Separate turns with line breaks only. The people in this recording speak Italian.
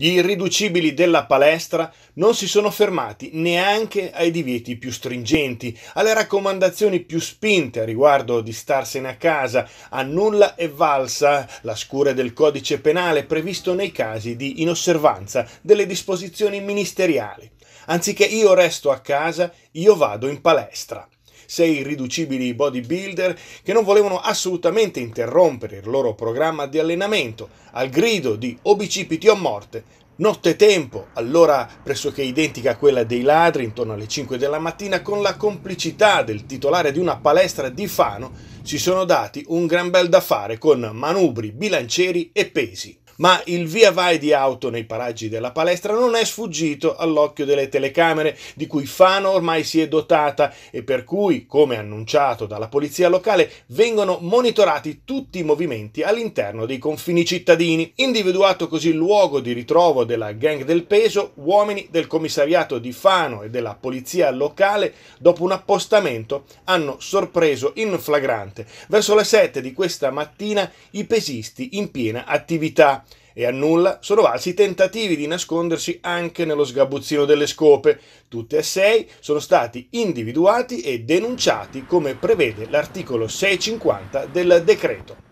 Gli irriducibili della palestra non si sono fermati neanche ai divieti più stringenti, alle raccomandazioni più spinte a riguardo di starsene a casa, a nulla è valsa la scure del codice penale previsto nei casi di inosservanza delle disposizioni ministeriali. Anziché io resto a casa, io vado in palestra sei irriducibili bodybuilder che non volevano assolutamente interrompere il loro programma di allenamento al grido di obicipiti o morte. Nottetempo, allora pressoché identica a quella dei ladri, intorno alle 5 della mattina, con la complicità del titolare di una palestra di Fano, si sono dati un gran bel da fare con manubri, bilancieri e pesi ma il via vai di auto nei paraggi della palestra non è sfuggito all'occhio delle telecamere di cui Fano ormai si è dotata e per cui, come annunciato dalla polizia locale, vengono monitorati tutti i movimenti all'interno dei confini cittadini. Individuato così il luogo di ritrovo della gang del peso, uomini del commissariato di Fano e della polizia locale, dopo un appostamento, hanno sorpreso in flagrante verso le 7 di questa mattina i pesisti in piena attività e a nulla sono valsi i tentativi di nascondersi anche nello sgabuzzino delle scope. Tutti e sei sono stati individuati e denunciati come prevede l'articolo 650 del decreto.